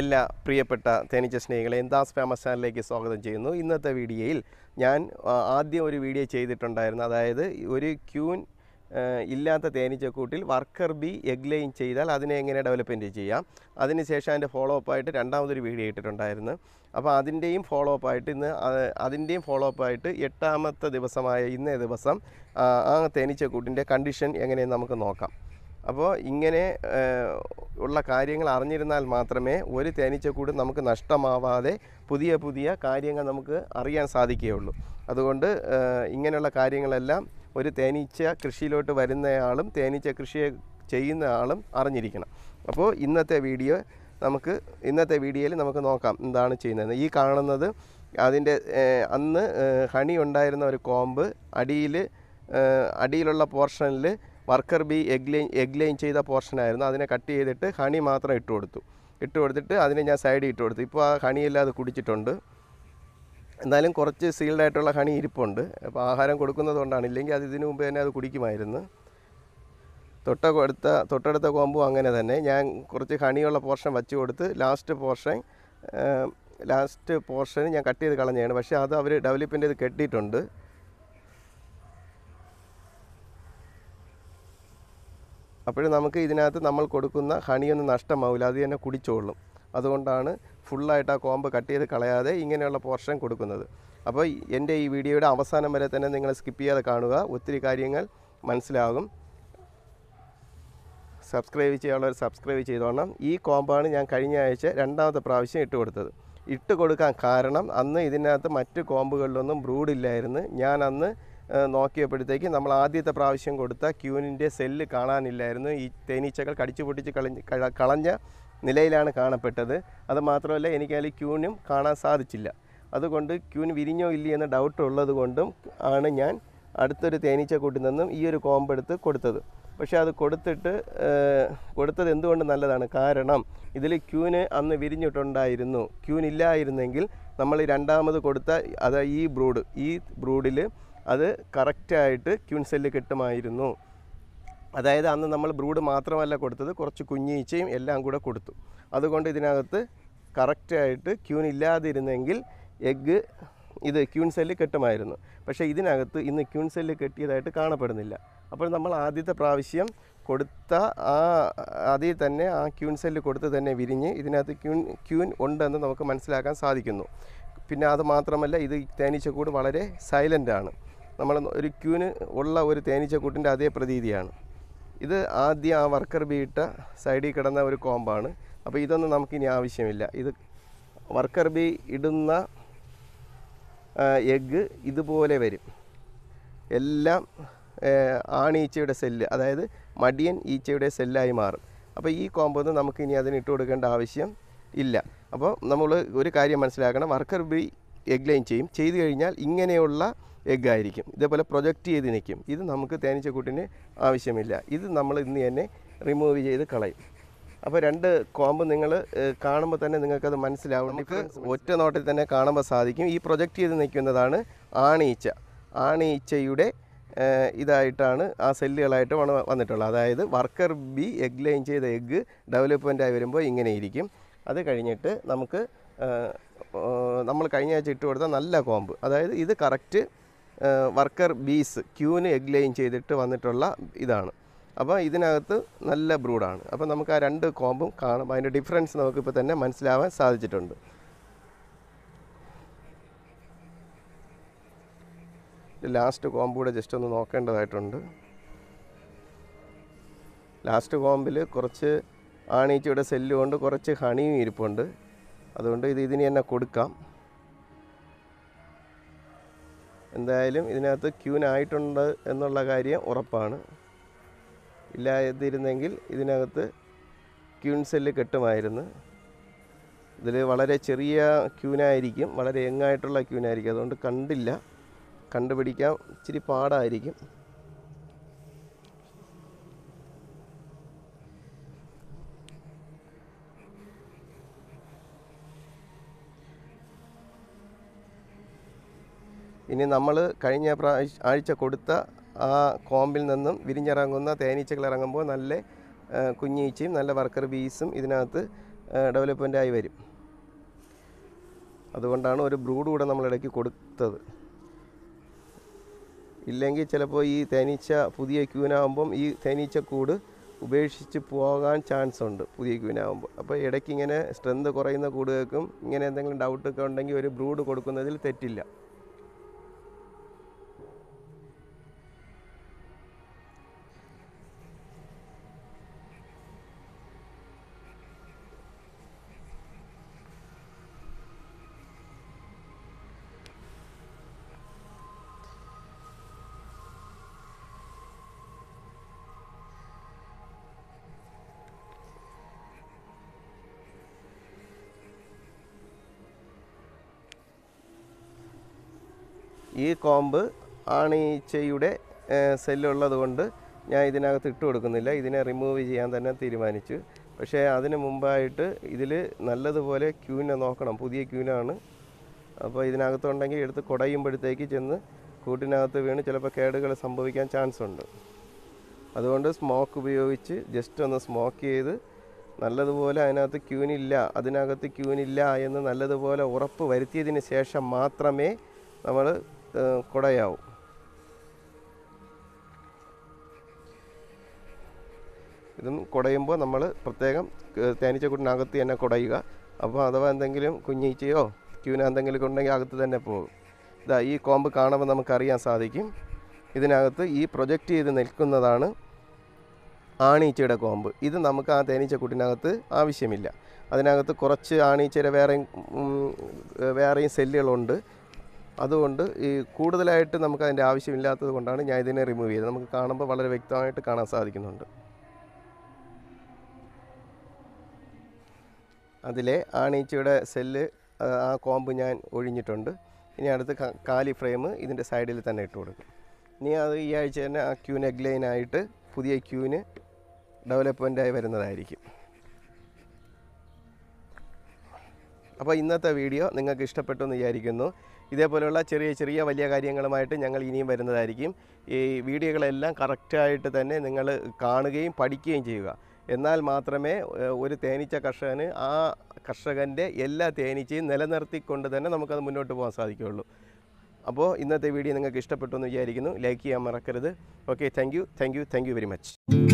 എല്ലാ പ്രിയപ്പെട്ട തേനീച്ച സ്നേഹികളെ എന്താസ് ഫേമസ് ചാനലിലേക്ക് സ്വാഗതം ചെയ്യുന്നു ഇന്നത്തെ വീഡിയോയിൽ ഞാൻ ആദ്യം ഒരു വീഡിയോ ചെയ്തിട്ടുണ്ടായിരുന്നു അതായത് ഒരു ക്യൂൻ ഇല്ലാത്ത തേനീച്ചക്കൂട്ടിൽ വർക്കർ ബി എഗ് ലൈൻ ചെയ്താൽ അതിനെ എങ്ങനെ ഡെവലപ്മെൻറ്റ് ചെയ്യാം അതിനുശേഷം അതിൻ്റെ ഫോളോ അപ്പ് ആയിട്ട് രണ്ടാമതൊരു വീഡിയോ ഇട്ടിട്ടുണ്ടായിരുന്നു അപ്പോൾ അതിൻ്റെയും ഫോളോ അപ്പ് ആയിട്ട് ഇന്ന് അതിൻ്റെയും ഫോളോ അപ്പ് ആയിട്ട് എട്ടാമത്തെ ദിവസമായ ഇന്നേ ദിവസം ആ തേനീച്ചക്കൂട്ടിൻ്റെ കണ്ടീഷൻ എങ്ങനെയെന്ന് നമുക്ക് നോക്കാം അപ്പോൾ ഇങ്ങനെ ഉള്ള കാര്യങ്ങൾ അറിഞ്ഞിരുന്നാൽ മാത്രമേ ഒരു തേനീച്ചക്കൂട് നമുക്ക് നഷ്ടമാവാതെ പുതിയ പുതിയ കാര്യങ്ങൾ നമുക്ക് അറിയാൻ സാധിക്കുകയുള്ളൂ അതുകൊണ്ട് ഇങ്ങനെയുള്ള കാര്യങ്ങളെല്ലാം ഒരു തേനീച്ച കൃഷിയിലോട്ട് വരുന്നയാളും തേനീച്ച കൃഷിയെ ചെയ്യുന്ന ആളും അറിഞ്ഞിരിക്കണം അപ്പോൾ ഇന്നത്തെ വീഡിയോ നമുക്ക് ഇന്നത്തെ വീഡിയോയിൽ നമുക്ക് നോക്കാം എന്താണ് ചെയ്യുന്നത് ഈ കാണുന്നത് അതിൻ്റെ അന്ന് ഹണി ഉണ്ടായിരുന്ന ഒരു കോമ്പ് അടിയിൽ അടിയിലുള്ള പോർഷനിൽ worker bee egg lay egg lay ചെയ്ത പോർഷനായിരുന്നു അതിനെ കട്ട് ചെയ്തിട്ട് ഹണി മാത്രം ഇട്ട് കൊടുത്തു ഇട്ട് കൊടുത്തിട്ട് അതിനെ ഞാൻ സൈഡിൽ ഇട്ട് കൊടുത്തു ഇപ്പോൾ ആ ഹണിയെല്ലാം അത് കുടിച്ചിട്ടുണ്ട് എന്നാലും കുറച്ച് സീൽഡായിട്ടുള്ള ഹണി ഇരിപ്പുണ്ട് അപ്പോൾ ആഹാരം കൊടുക്കുന്നതുകൊണ്ടാണ് ഇല്ലെങ്കിൽ അത് ഇതിനു മുമ്പ് തന്നെ അത് കുടിക്കുമായിരുന്നു തൊട്ട കൊടുത്ത തൊട്ടടുത്ത കോമ്പും അങ്ങനെ തന്നെ ഞാൻ കുറച്ച് ഹണിയുള്ള പോർഷൻ വച്ച് കൊടുത്ത് ലാസ്റ്റ് പോർഷൻ ലാസ്റ്റ് പോർഷൻ ഞാൻ കട്ട് ചെയ്ത് കളഞ്ഞാണ് പക്ഷേ അത് അവർ ഡെവലപ്പിൻ്റെ ഇത് കെട്ടിയിട്ടുണ്ട് അപ്പോൾ നമുക്ക് ഇതിനകത്ത് നമ്മൾ കൊടുക്കുന്ന ഹണിയൊന്നും നഷ്ടമാവില്ല അത് തന്നെ കുടിച്ചോളും അതുകൊണ്ടാണ് ഫുള്ളായിട്ട് ആ കോമ്പ് കട്ട് ചെയ്ത് കളയാതെ ഇങ്ങനെയുള്ള പോർഷൻ കൊടുക്കുന്നത് അപ്പോൾ എൻ്റെ ഈ വീഡിയോയുടെ അവസാനം വരെ തന്നെ നിങ്ങൾ സ്കിപ്പ് ചെയ്യാതെ കാണുക ഒത്തിരി കാര്യങ്ങൾ മനസ്സിലാകും സബ്സ്ക്രൈബ് ചെയ്യാനുള്ളവർ സബ്സ്ക്രൈബ് ചെയ്തോണം ഈ കോമ്പാണ് ഞാൻ കഴിഞ്ഞ ആഴ്ച രണ്ടാമത്തെ പ്രാവശ്യം ഇട്ട് കൊടുത്തത് ഇട്ട് കൊടുക്കാൻ കാരണം അന്ന് ഇതിനകത്ത് മറ്റ് കോമ്പുകളിലൊന്നും ബ്രൂഡില്ലായിരുന്നു ഞാൻ അന്ന് നോക്കിയപ്പോഴത്തേക്ക് നമ്മൾ ആദ്യത്തെ പ്രാവശ്യം കൊടുത്ത ക്യൂനിൻ്റെ സെല്ല് കാണാനില്ലായിരുന്നു ഈ തേനീച്ചകൾ കടിച്ചു പൊട്ടിച്ച് കളഞ്ഞ് കളഞ്ഞ നിലയിലാണ് കാണപ്പെട്ടത് അത് മാത്രമല്ല എനിക്ക് ക്യൂനും കാണാൻ സാധിച്ചില്ല അതുകൊണ്ട് ക്യൂൻ വിരിഞ്ഞോ ഇല്ലയോ എന്ന ഡൗട്ട് ഉള്ളത് കൊണ്ടും ആണ് ഞാൻ അടുത്തൊരു തേനീച്ചക്കൂട്ടിൽ നിന്നും ഈ ഒരു കോമ്പെടുത്ത് കൊടുത്തത് പക്ഷേ അത് കൊടുത്തിട്ട് കൊടുത്തത് എന്തുകൊണ്ട് നല്ലതാണ് കാരണം ഇതിൽ ക്യൂന് അന്ന് വിരിഞ്ഞിട്ടുണ്ടായിരുന്നു ക്യൂൻ ഇല്ലായിരുന്നെങ്കിൽ നമ്മൾ രണ്ടാമത് കൊടുത്ത അതായത് ഈ ബ്രൂഡ് ഈ ബ്രൂഡിൽ അത് കറക്റ്റായിട്ട് ക്യൂൺ സെല്ല് കിട്ടുമായിരുന്നു അതായത് അന്ന് നമ്മൾ ബ്രൂഡ് മാത്രമല്ല കൊടുത്തത് കുറച്ച് കുഞ്ഞീച്ചയും എല്ലാം കൂടെ കൊടുത്തു അതുകൊണ്ട് ഇതിനകത്ത് കറക്റ്റായിട്ട് ക്യൂൻ ഇല്ലാതിരുന്നെങ്കിൽ എഗ്ഗ് ഇത് ക്യൂൺ സെല്ല് കെട്ടുമായിരുന്നു പക്ഷേ ഇതിനകത്ത് ഇന്ന് ക്യൂൺ സെല്ല് കെട്ടിയതായിട്ട് കാണപ്പെടുന്നില്ല അപ്പോൾ നമ്മൾ ആദ്യത്തെ പ്രാവശ്യം കൊടുത്ത ആ അതിൽ തന്നെ ആ ക്യൂൺ സെല്ല് കൊടുത്ത് തന്നെ വിരിഞ്ഞ് ഇതിനകത്ത് ക്യൂൺ ക്യൂൻ ഉണ്ടെന്ന് നമുക്ക് മനസ്സിലാക്കാൻ സാധിക്കുന്നു പിന്നെ അത് മാത്രമല്ല ഇത് കൂട് വളരെ സൈലൻ്റാണ് ആണ് നമ്മൾ ഒരു ക്യൂന് ഉള്ള ഒരു തേനീച്ചക്കൂട്ടിൻ്റെ അതേ പ്രതീതിയാണ് ഇത് ആദ്യം ആ വർക്കർ ബി സൈഡിൽ കിടന്ന ഒരു കോമ്പാണ് അപ്പോൾ ഇതൊന്നും നമുക്കിനി ആവശ്യമില്ല ഇത് വർക്കർ ബി ഇടുന്ന എഗ്ഗ് ഇതുപോലെ വരും എല്ലാം ആണീച്ചയുടെ സെല്ല് അതായത് മടിയൻ ഈച്ചയുടെ സെല്ലായി മാറും അപ്പോൾ ഈ കോമ്പൊന്നും നമുക്കിനി അതിന് ഇട്ട് കൊടുക്കേണ്ട ആവശ്യം ഇല്ല അപ്പോൾ നമ്മൾ ഒരു കാര്യം മനസ്സിലാക്കണം വർക്കർ ബി എഗ് ലൈൻ ചെയ്യും ചെയ്ത് കഴിഞ്ഞാൽ ഇങ്ങനെയുള്ള എഗ് ആയിരിക്കും ഇതേപോലെ പ്രൊജക്റ്റ് ചെയ്ത് നിൽക്കും ഇത് നമുക്ക് തേനീച്ചക്കൂട്ടിന് ആവശ്യമില്ല ഇത് നമ്മൾ ഇന്ന് തന്നെ റിമൂവ് ചെയ്ത് കളയും അപ്പോൾ രണ്ട് കോമ്പ് നിങ്ങൾ കാണുമ്പോൾ തന്നെ നിങ്ങൾക്കത് മനസ്സിലാവും നമുക്ക് ഒറ്റ നോട്ടിൽ തന്നെ കാണുമ്പോൾ സാധിക്കും ഈ പ്രൊജക്റ്റ് ചെയ്ത് നിൽക്കുന്നതാണ് ആണീച്ച ആണീച്ചയുടെ ഇതായിട്ടാണ് ആ സെല്ലുകളായിട്ട് വന്നിട്ടുള്ളത് അതായത് വർക്കർ ബി എഗ് ലൈൻ ചെയ്ത എഗ് ഡെവലപ്മെൻ്റായി വരുമ്പോൾ ഇങ്ങനെ ഇരിക്കും അത് കഴിഞ്ഞിട്ട് നമുക്ക് നമ്മൾ കഴിഞ്ഞ ആഴ്ച ഇട്ട് കൊടുത്ത നല്ല കോമ്പ് അതായത് ഇത് correct worker bees queen egg line ചെയ്തിട്ട് വന്നിട്ടുള്ള ഇതാണ് അപ്പോൾ ഇതിനകത്ത് നല്ല ബ്രൂഡാണ് അപ്പോൾ നമുക്ക് ആ രണ്ട് കോമ്പും കാണും അതിൻ്റെ ഡിഫറൻസ് നമുക്കിപ്പോൾ തന്നെ മനസ്സിലാവാൻ സാധിച്ചിട്ടുണ്ട് ലാസ്റ്റ് കോമ്പ് കൂടെ ജസ്റ്റ് ഒന്ന് നോക്കേണ്ടതായിട്ടുണ്ട് ലാസ്റ്റ് കോമ്പിൽ കുറച്ച് ആണീച്ചയുടെ സെല്ലുകൊണ്ട് കുറച്ച് ഹണിയും ഇരിപ്പുണ്ട് അതുകൊണ്ട് ഇത് ഇതിന് തന്നെ കൊടുക്കാം എന്തായാലും ഇതിനകത്ത് ക്യൂനായിട്ടുണ്ട് എന്നുള്ള കാര്യം ഉറപ്പാണ് ഇല്ലാതിരുന്നെങ്കിൽ ഇതിനകത്ത് ക്യൂൻ സെല്ല് കെട്ടുമായിരുന്നു ഇതിൽ വളരെ ചെറിയ ക്യൂനായിരിക്കും വളരെ യങ്ങായിട്ടുള്ള ക്യൂനായിരിക്കും അതുകൊണ്ട് കണ്ടില്ല കണ്ടുപിടിക്കാൻ ഇച്ചിരി പാടായിരിക്കും ഇനി നമ്മൾ കഴിഞ്ഞ ആഴ്ച കൊടുത്ത ആ കോമ്പിൽ നിന്നും വിരിഞ്ഞിറങ്ങുന്ന തേനീച്ചകൾ ഇറങ്ങുമ്പോൾ നല്ല കുഞ്ഞീച്ചയും നല്ല വർക്കർ ബീസും ഇതിനകത്ത് ഡെവലപ്മെൻ്റ് ആയി വരും അതുകൊണ്ടാണ് ഒരു ബ്രൂഡ് കൂടെ നമ്മൾ ഇടയ്ക്ക് കൊടുത്തത് ഇല്ലെങ്കിൽ ചിലപ്പോൾ ഈ തേനീച്ച പുതിയ ക്യൂനാകുമ്പം ഈ തേനീച്ച കൂട് ഉപേക്ഷിച്ച് പോകാൻ ചാൻസ് ഉണ്ട് പുതിയ ക്യൂനാകുമ്പോൾ അപ്പോൾ ഇടയ്ക്ക് ഇങ്ങനെ സ്ട്രെങ്ത് കുറയുന്ന കൂടുകൾക്കും ഇങ്ങനെ എന്തെങ്കിലും ഡൗട്ടൊക്കെ ഉണ്ടെങ്കിൽ ഒരു ബ്രൂഡ് കൊടുക്കുന്നതിൽ തെറ്റില്ല ഈ കോമ്പ് ആണീച്ചയുടെ സെല്ലുള്ളത് കൊണ്ട് ഞാൻ ഇതിനകത്ത് ഇട്ട് കൊടുക്കുന്നില്ല ഇതിനെ റിമൂവ് ചെയ്യാൻ തന്നെ തീരുമാനിച്ചു പക്ഷേ അതിന് മുമ്പായിട്ട് ഇതിൽ നല്ലതുപോലെ ക്യൂനെ നോക്കണം പുതിയ ക്യൂനാണ് അപ്പോൾ ഇതിനകത്തുണ്ടെങ്കിൽ എടുത്ത് കുടയുമ്പോഴത്തേക്ക് ചെന്ന് കൂട്ടിനകത്ത് വീണ് ചിലപ്പോൾ കേടുകൾ സംഭവിക്കാൻ ചാൻസ് ഉണ്ട് അതുകൊണ്ട് സ്മോക്ക് ഉപയോഗിച്ച് ജസ്റ്റ് ഒന്ന് സ്മോക്ക് ചെയ്ത് നല്ലതുപോലെ അതിനകത്ത് ക്യൂനില്ല അതിനകത്ത് ക്യൂനില്ല എന്ന് നല്ലതുപോലെ ഉറപ്പ് വരുത്തിയതിന് ശേഷം മാത്രമേ നമ്മൾ കുടയാവും ഇതും കുടയുമ്പോൾ നമ്മൾ പ്രത്യേകം തേനീച്ചക്കൂട്ടിനകത്ത് തന്നെ കുടയുക അപ്പോൾ അഥവാ എന്തെങ്കിലും കുഞ്ഞീച്ചയോ ക്യൂന എന്തെങ്കിലും ഉണ്ടെങ്കിൽ അകത്ത് തന്നെ പോകും ഇതാ ഈ കോമ്പ് കാണുമ്പോൾ നമുക്കറിയാൻ സാധിക്കും ഇതിനകത്ത് ഈ പ്രൊജക്റ്റ് ചെയ്ത് നിൽക്കുന്നതാണ് ആണീച്ചയുടെ കോമ്പ് ഇത് നമുക്ക് ആ തേനീച്ചക്കൂട്ടിനകത്ത് ആവശ്യമില്ല അതിനകത്ത് കുറച്ച് ആണീച്ചയുടെ വേറെയും വേറെയും സെല്ലുകളുണ്ട് അതുകൊണ്ട് ഈ കൂടുതലായിട്ട് നമുക്ക് അതിൻ്റെ ആവശ്യമില്ലാത്തത് കൊണ്ടാണ് ഞാൻ ഇതിനെ റിമൂവ് ചെയ്തത് നമുക്ക് കാണുമ്പോൾ വളരെ വ്യക്തമായിട്ട് കാണാൻ സാധിക്കുന്നുണ്ട് അതിലെ ആണീച്ചയുടെ സെല്ല് ആ കോമ്പ് ഞാൻ ഒഴിഞ്ഞിട്ടുണ്ട് ഇനി അടുത്ത് കാലി ഫ്രെയിം ഇതിൻ്റെ സൈഡിൽ തന്നെ ഇട്ട് കൊടുക്കും ഇനി അത് ഈ ആഴ്ച തന്നെ ആ ക്യൂന് എഗ്ലൈനായിട്ട് പുതിയ ക്യൂന് ഡെവലപ്മെൻ്റായി വരുന്നതായിരിക്കും അപ്പോൾ ഇന്നത്തെ വീഡിയോ നിങ്ങൾക്ക് ഇഷ്ടപ്പെട്ടു എന്ന് വിചാരിക്കുന്നു ഇതേപോലെയുള്ള ചെറിയ ചെറിയ വലിയ കാര്യങ്ങളുമായിട്ട് ഞങ്ങൾ ഇനിയും വരുന്നതായിരിക്കും ഈ വീഡിയോകളെല്ലാം കറക്റ്റായിട്ട് തന്നെ നിങ്ങൾ കാണുകയും പഠിക്കുകയും ചെയ്യുക എന്നാൽ മാത്രമേ ഒരു തേനീച്ച കർഷകന് ആ കർഷകൻ്റെ എല്ലാ തേനീച്ചയും നിലനിർത്തിക്കൊണ്ട് തന്നെ നമുക്കത് മുന്നോട്ട് പോകാൻ സാധിക്കുകയുള്ളൂ അപ്പോൾ ഇന്നത്തെ വീഡിയോ നിങ്ങൾക്ക് ഇഷ്ടപ്പെട്ടു എന്ന് വിചാരിക്കുന്നു ലൈക്ക് ചെയ്യാൻ മറക്കരുത് okay thank you thank you thank you very much